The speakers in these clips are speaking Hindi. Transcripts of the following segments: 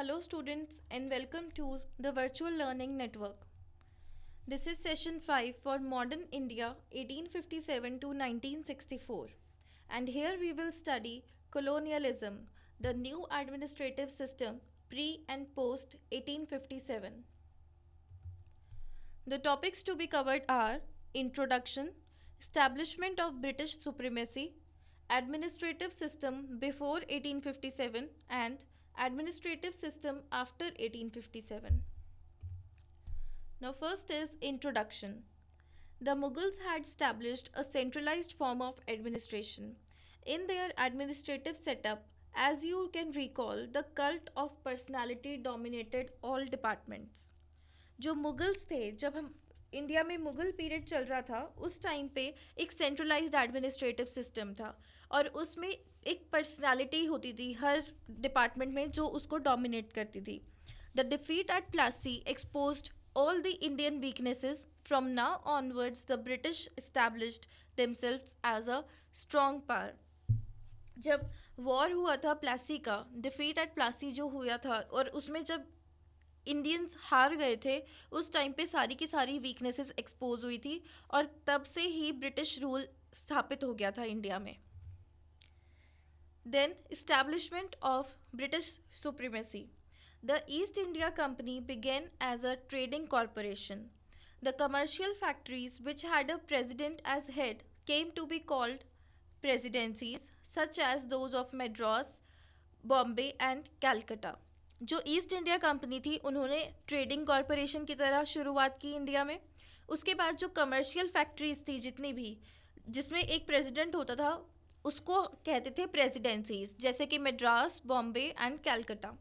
Hello students and welcome to the Virtual Learning Network. This is session 5 for Modern India 1857 to 1964 and here we will study colonialism, the new administrative system pre and post 1857. The topics to be covered are introduction, establishment of British supremacy, administrative system before 1857 and administrative system after 1857. Now first is introduction. The Mughals had established a centralized form of administration. In their administrative setup, as you can recall, the cult of personality dominated all departments. जो मुगल्स थे जब हम इंडिया में मुगल पीरियड चल रहा था उस टाइम पे एक सेंट्रलाइज्ड एडमिनिस्ट्रेटिव सिस्टम था और उसमें एक पर्सनालिटी होती थी हर डिपार्टमेंट में जो उसको डोमिनेट करती थी the defeat at Plassey expose all the Indian weaknesses from now onwards the British established themselves as a strong power जब वॉर हुआ था प्लासी का डिफीट एट प्लासी जो हुआ था और उसमें जब इंडियंस हार गए थे उस टाइम पे सारी की सारी वीकनेसेस एक्सपोज हुई थी और तब से ही ब्रिटिश रूल स्थापित हो गया था इंडिया में Then establishment of British supremacy. The East India Company began as a trading corporation. The commercial factories which had a president as head came to be called presidencies such as those of Madras, bombay and calcutta जो ईस्ट इंडिया कंपनी थी उन्होंने ट्रेडिंग कॉरपोरेशन की तरह शुरुआत की इंडिया में उसके बाद जो कमर्शियल फैक्ट्रीज थी जितनी भी जिसमें एक प्रेसिडेंट होता था उसको कहते थे प्रेसिडेंसीज जैसे कि Madras Bombay and Calcutta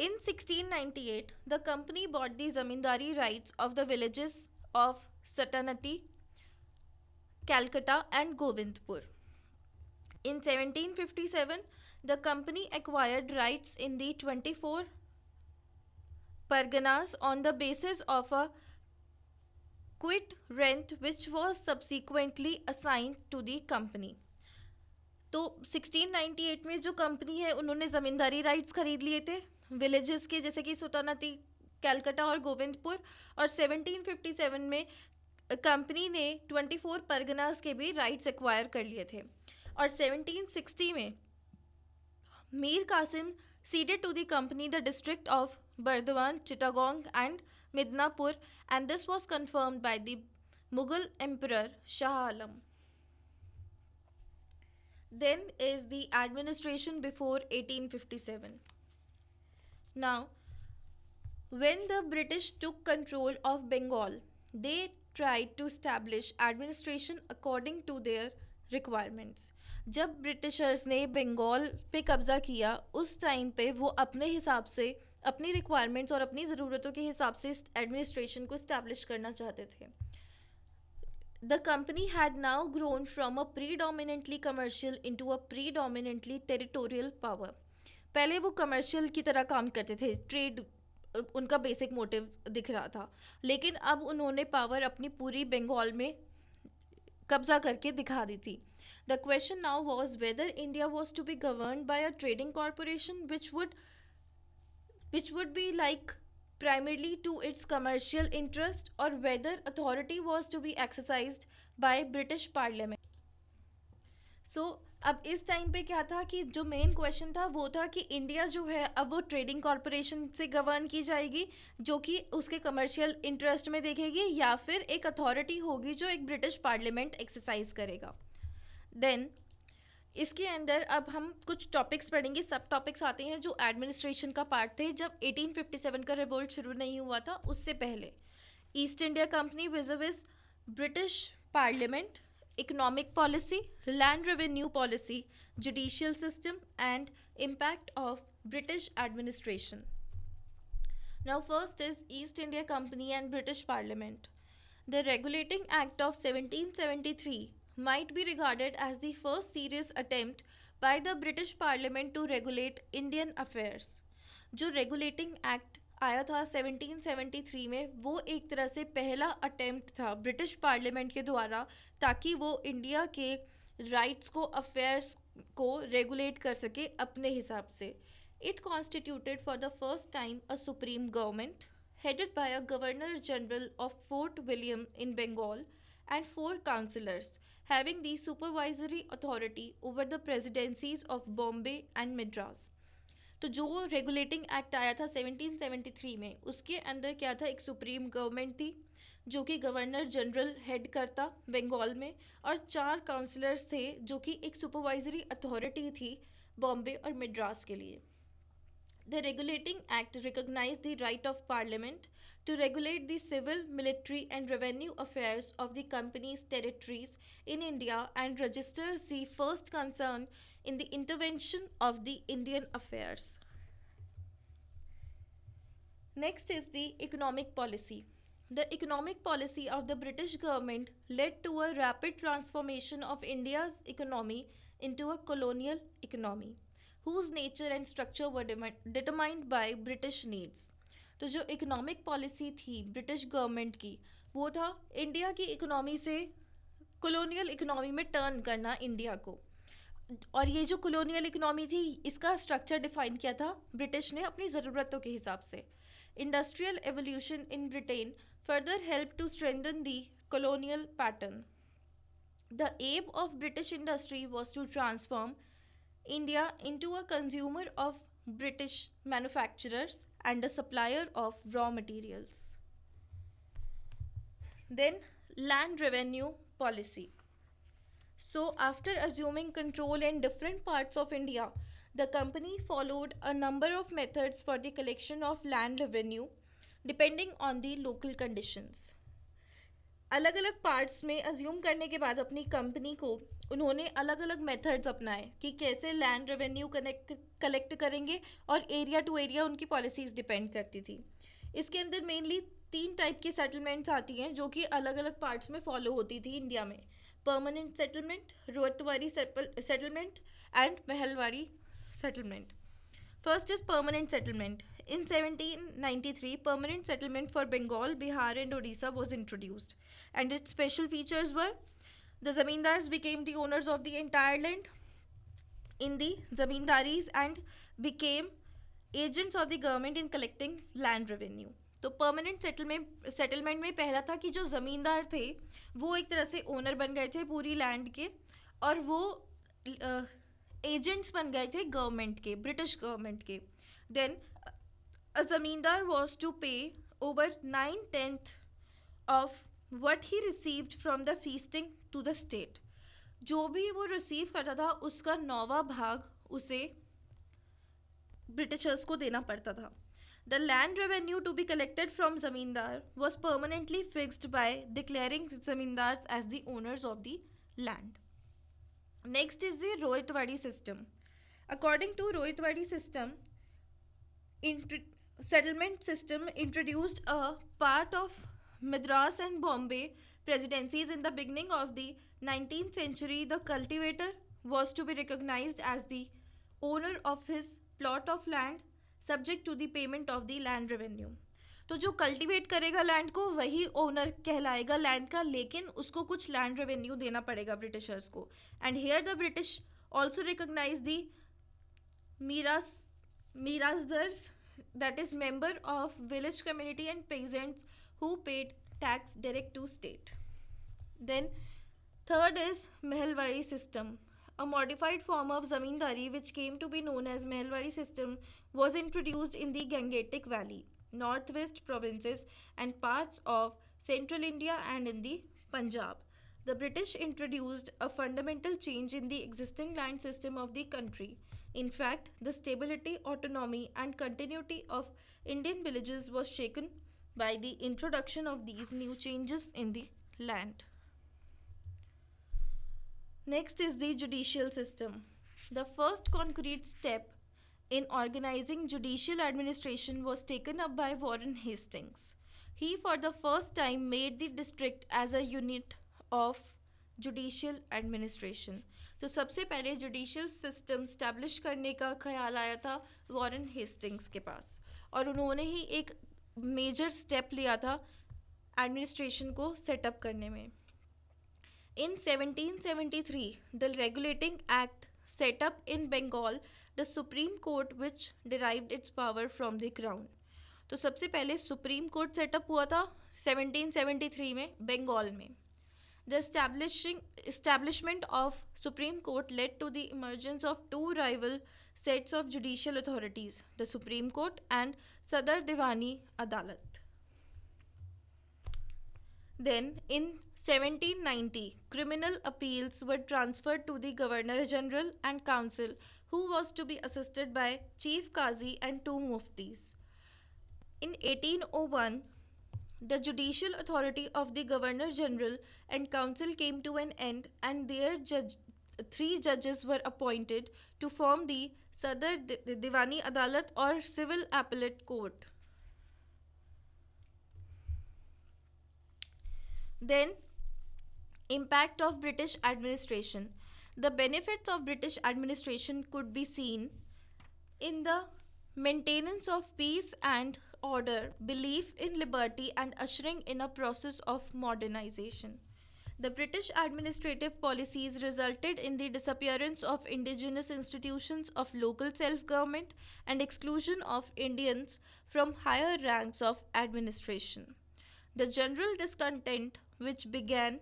in 1698 the company bought the zamindari rights of the villages of Sutanuti Calcutta and Govindpur in 1757, the company acquired rights in the 24 Parganas on the basis of a quit rent which was subsequently assigned to the company तो 1698 में जो कंपनी है उन्होंने ज़मींदारी राइट्स खरीद लिए थे विलेजेस के जैसे कि सुतानाती कैलकटा और गोविंदपुर और 1757 में कंपनी ने 24 परगनास के भी राइट्स एक्वायर कर लिए थे और 1760 में Mir Qasim ceded to the company the district of Burdwan Chittagong and Midnapur and this was confirmed by the Mughal Emperor Shah Alam. Then is the administration before 1857. Now, when the British took control of Bengal, they tried to establish administration according to their requirements जब ब्रिटिशर्स ने बंगाल पे कब्ज़ा किया उस टाइम पे वो अपने हिसाब से अपनी रिक्वायरमेंट्स और अपनी ज़रूरतों के हिसाब से एडमिनिस्ट्रेशन को इस्टेब्लिश करना चाहते थे The company had now grown from a predominantly commercial a predominantly territorial power पहले वो कमर्शियल की तरह काम करते थे ट्रेड उनका बेसिक मोटिव दिख रहा था लेकिन अब उन्होंने पावर अपनी पूरी बंगाल में कब्जा करके दिखा दी थी the question now was whether India was to be govern by a trading corporation which would which would be like primarily to its commercial interest or whether authority was to be exercised by British Parliament. So so, अब इस टाइम पे क्या था कि जो मेन क्वेश्चन था वो था कि इंडिया जो है अब वो ट्रेडिंग कॉरपोरेशन से गवर्न की जाएगी जो कि उसके कमर्शियल इंटरेस्ट में देखेगी या फिर एक अथॉरिटी होगी जो एक ब्रिटिश पार्लियामेंट एक्सरसाइज करेगा देन इसके अंदर अब हम कुछ टॉपिक्स पढ़ेंगे सब टॉपिक्स आते हैं जो एडमिनिस्ट्रेशन का पार्ट थे जब 1857 का रिवोल्ट शुरू नहीं हुआ था उससे पहले East India Company vis-a-vis British parliament economic policy land revenue policy judicial system and impact of British administration now first is East India Company and British parliament the regulating act of 1773 might be regarded as the first serious attempt by the British Parliament to regulate Indian affairs. जो रेगुलेटिंग एक्ट आया था 1773 में वो एक तरह से पहला अटेम्प्ट था ब्रिटिश पार्लियामेंट के द्वारा ताकि वो इंडिया के राइट्स को अफेयर्स को रेगुलेट कर सके अपने हिसाब से it constituted for the first time a supreme government headed by a governor general of Fort William in Bengal and four councillors having the supervisory authority over the presidencies of Bombay and Madras तो जो रेगुलेटिंग एक्ट आया था 1773 में उसके अंदर क्या था एक सुप्रीम गवर्नमेंट थी जो कि गवर्नर जनरल हेड करता बंगाल में और चार काउंसलर्स थे जो कि एक सुपरवाइजरी अथॉरिटी थी बॉम्बे और मद्रास के लिए the regulating act recognise the right of parliament to regulate the civil, military, and revenue affairs of the company's territories in India and registers the first concern in the intervention of the Indian affairs. Next is the economic policy. The economic policy of the British government led to a rapid transformation of India's economy into a colonial economy, whose nature and structure were de- determined by British needs. तो जो इकोनॉमिक पॉलिसी थी ब्रिटिश गवर्नमेंट की वो था इंडिया की इकोनॉमी से कॉलोनियल इकोनॉमी में टर्न करना इंडिया को और ये जो कॉलोनियल इकोनॉमी थी इसका स्ट्रक्चर डिफाइन किया था ब्रिटिश ने अपनी ज़रूरतों के हिसाब से industrial evolution in Britain further help to strengthen the colonial pattern the aim of British industry was to transform India into a consumer of British manufacturers and a supplier of raw materials. Then land revenue policy. So after assuming control in different parts of India, the company followed a number of methods for the collection of land revenue depending on the local conditions. अलग अलग पार्ट्स में अज्यूम करने के बाद अपनी कंपनी को उन्होंने अलग अलग मेथड्स अपनाए कि कैसे लैंड रेवेन्यू कनेक्ट कलेक्ट करेंगे और एरिया टू एरिया उनकी पॉलिसीज़ डिपेंड करती थी इसके अंदर मेनली तीन टाइप की सेटलमेंट्स आती हैं जो कि अलग अलग पार्ट्स में फॉलो होती थी इंडिया में permanent settlement ryotwari settlement and mahalwari settlement first is permanent settlement in 1793, permanent settlement for Bengal Bihar and Orissa was introduced and its special features were The zamindars became the owners of the entire land in the zamindaris and became agents of the government in collecting land revenue. तो परमानेंट सेटलमेंट सेटलमेंट में पहला था कि जो ज़मींदार थे वो एक तरह से ओनर बन गए थे पूरी लैंड के और वो एजेंट्स uh, बन गए थे गवर्नमेंट के ब्रिटिश गवर्नमेंट के then zamindar was to pay over nine tenth of what he received from the feasting to the state जो भी वो रिसीव करता था उसका नौवा भाग उसे ब्रिटिशर्स को देना पड़ता था the land revenue to be collected from zamindar was permanently fixed by declaring zamindar as the owners of the land next is the ryotwari system according to ryotwari system settlement system introduced a part of Madras and Bombay presidencies in the beginning of the 19th century, the cultivator was to be recognized as the owner of his plot of land subject to the payment of the land revenue. तो जो कल्टीवेट करेगा लैंड को वही ओनर कहलाएगा लैंड का लेकिन उसको कुछ लैंड रेवेन्यू देना पड़ेगा ब्रिटिशर्स को and here the British also recognise the miras mirasdars that is member of village community and peasants who paid tax direct to state. Then third is Mehlwari system. A modified form of zamindari which came to be known as Mehlwari system was introduced in the Gangetic Valley, northwest provinces and parts of central India and in the Punjab. The British introduced a fundamental change in the existing land system of the country. In fact, the stability, autonomy and continuity of Indian villages was shaken by the introduction of these new changes in the land. Next is the judicial system. The first concrete step in organizing judicial administration was taken up by Warren Hastings. He, for the first time, made the district as a unit of judicial administration. So, सबसे पहले judicial system established करने का ख्याल आया था Warren Hastings के पास और उन्होंने ही एक मेजर स्टेप लिया था एडमिनिस्ट्रेशन को सेटअप करने में in 1773 the regulating act set up in Bengal the supreme court which derive its power from the crown तो सबसे पहले सुप्रीम कोर्ट सेटअप हुआ था 1773 में बंगाल में the establishing establishment of supreme court led to the emergence of two rival sets of judicial authorities, the Supreme Court and Sadar Divani Adalat. Then, in 1790, criminal appeals were transferred to the Governor General and Council, who was to be assisted by Chief Qazi and two Muftis. In 1801, the judicial authority of the Governor General and Council came to an end, and their judge, three judges were appointed to form the सदर Divani अदालत or Civil Appellate Court. then impact of british administration the benefits of british administration could be seen in the maintenance of peace and order belief in liberty and ushering in a process of modernization the British administrative policies resulted in the disappearance of indigenous institutions of local self-government and exclusion of Indians from higher ranks of administration. The general discontent which began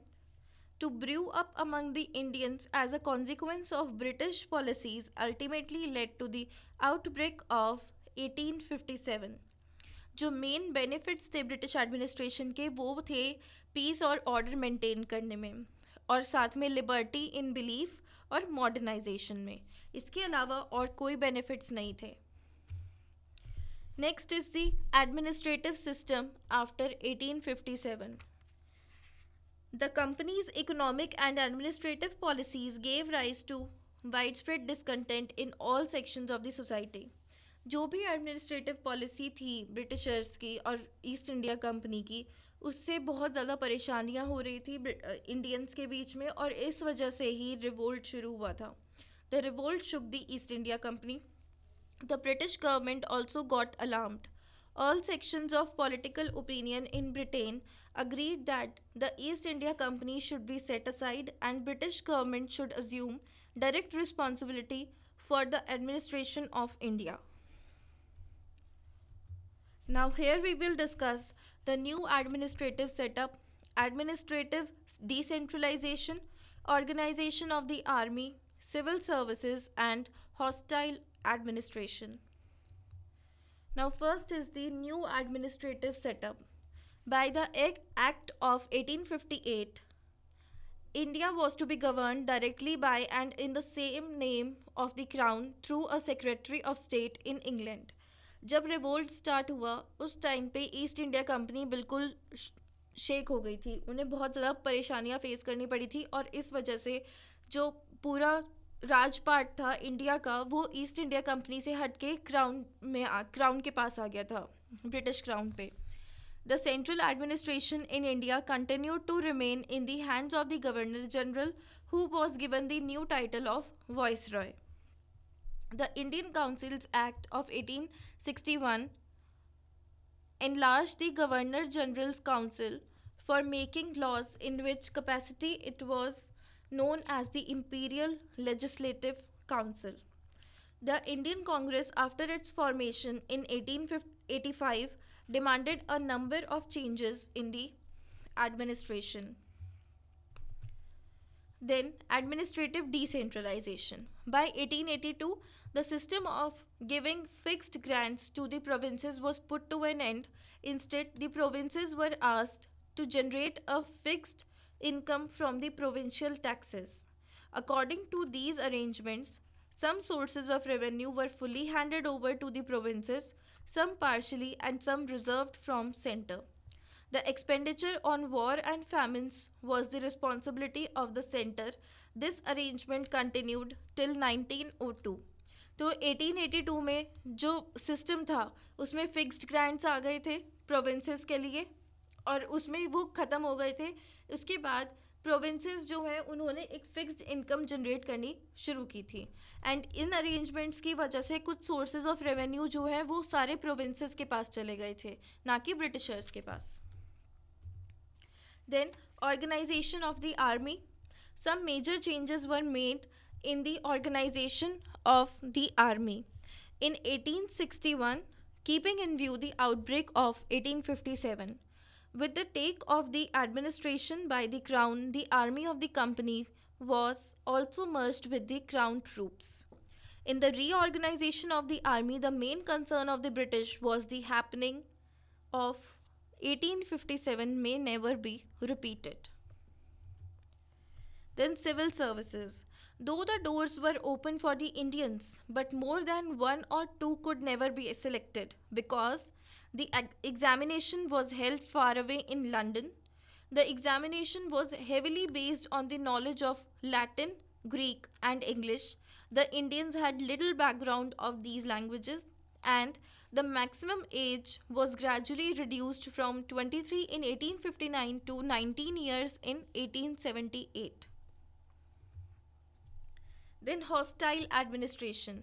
to brew up among the Indians as a consequence of British policies ultimately led to the outbreak of 1857. जो मेन बेनिफिट्स थे ब्रिटिश एडमिनिस्ट्रेशन के वो थे पीस और ऑर्डर मेंटेन करने में और साथ में लिबर्टी इन बिलीफ और मॉडर्नाइजेशन में इसके अलावा और कोई बेनिफिट्स नहीं थे next is the administrative system after 1857 company's economic and administrative policies gave rise to wide spread discontent in all sections of the society जो भी एडमिनिस्ट्रेटिव पॉलिसी थी ब्रिटिशर्स की और ईस्ट इंडिया कंपनी की उससे बहुत ज़्यादा परेशानियाँ हो रही थी इंडियंस के बीच में और इस वजह से ही रिवोल्ट शुरू हुआ था the revolt shook the East India Company the British government also got alarmed all section of political opinion in Britain agreed that the East India Company should be set aside and British government should assume direct responsibility for the administration of India Now here we will discuss the new administrative setup, administrative decentralization, organization of the army, civil services and hostile administration. Now first is the new administrative setup. By the Act of 1858, India was to be governed directly by and in the same name of the Crown through a Secretary of State in England. जब रिवोल्ट स्टार्ट हुआ उस टाइम पे ईस्ट इंडिया कंपनी बिल्कुल शेक हो गई थी उन्हें बहुत ज़्यादा परेशानियाँ फेस करनी पड़ी थी और इस वजह से जो पूरा राजपाट था इंडिया का वो ईस्ट इंडिया कंपनी से हट के क्राउन में आ क्राउन के पास आ गया था ब्रिटिश क्राउन पे the central administration in India continue to remain in the hands of the governor general who was given the new title of viceroy The Indian Councils Act of 1861 enlarged the Governor General's Council for making laws in which capacity it was known as the Imperial Legislative Council. The Indian Congress, after its formation in 1885, demanded a number of changes in the administration. Then, administrative decentralization. By 1882, the system of giving fixed grants to the provinces was put to an end. Instead, the provinces were asked to generate a fixed income from the provincial taxes. According to these arrangements, some sources of revenue were fully handed over to the provinces, some partially and some reserved from center. The expenditure on war and famines was the responsibility of the center. This arrangement continued till 1902. तो 1882 में जो सिस्टम था उसमें फिक्स्ड ग्रांट्स आ गए थे प्रोविंसेस के लिए और उसमें वो ख़त्म हो गए थे उसके बाद प्रोविंसेस जो है उन्होंने एक फ़िक्स्ड इनकम जनरेट करनी शुरू की थी एंड इन अरेंजमेंट्स की वजह से कुछ सोर्सेज ऑफ रेवेन्यू जो है वो सारे प्रोविंसेस के पास चले गए थे ना कि ब्रिटिशर्स के पास then organisation of the army some major changes were made in the organisation of the army. In 1861, keeping in view the outbreak of 1857, with the take of the administration by the Crown, the army of the company was also merged with the Crown troops. In the reorganization of the army, the main concern of the British was the happening of 1857 may never be repeated. Then civil services though the doors were open for the Indians, but more than one or two could never be selected because the examination was held far away in London. The examination was heavily based on the knowledge of Latin, Greek, and English. The Indians had little background of these languages, and the maximum age was gradually reduced from 23 in 1859 to 19 years in 1878. then hostile administration.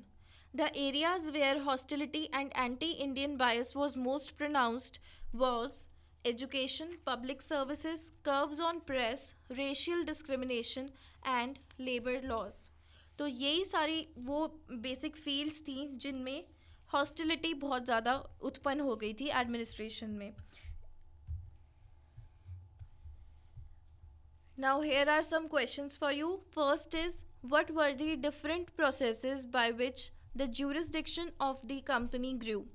The areas where hostility and anti Indian bias was most pronounced was education, public services, curbs on press, racial discrimination, and labor laws. तो यही सारी वो बेसिक फील्ड्स थी जिनमें हॉस्टिलिटी बहुत ज़्यादा उत्पन्न हो गई थी एडमिनिस्ट्रेशन में now here are some questions for you first is what were the different processes by which the jurisdiction of the company grew?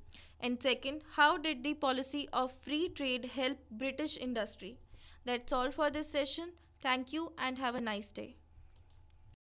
And second, how did the policy of free trade help British industry? That's all for this session. Thank you and have a nice day.